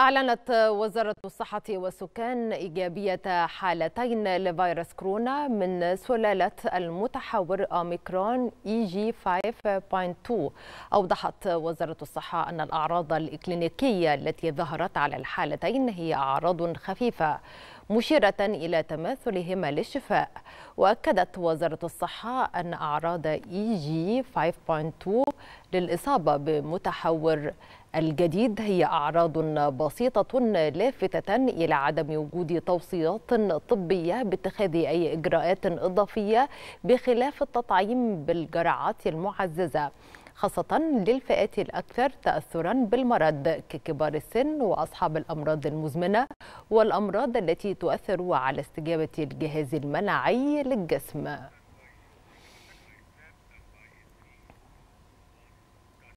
أعلنت وزارة الصحة والسكان إيجابية حالتين لفيروس كورونا من سلالة المتحور أوميكرون إي جي 5.2 أوضحت وزارة الصحة أن الأعراض الإكلينيكية التي ظهرت على الحالتين هي أعراض خفيفة مشيرة إلى تماثلهما للشفاء وأكدت وزارة الصحة أن أعراض إي جي 5.2 للإصابة بمتحور الجديد هي أعراض بسيطة لافتة إلى عدم وجود توصيات طبية باتخاذ أي إجراءات إضافية بخلاف التطعيم بالجرعات المعززة خاصة للفئات الأكثر تأثرا بالمرض ككبار السن وأصحاب الأمراض المزمنة والأمراض التي تؤثر على استجابة الجهاز المناعي للجسم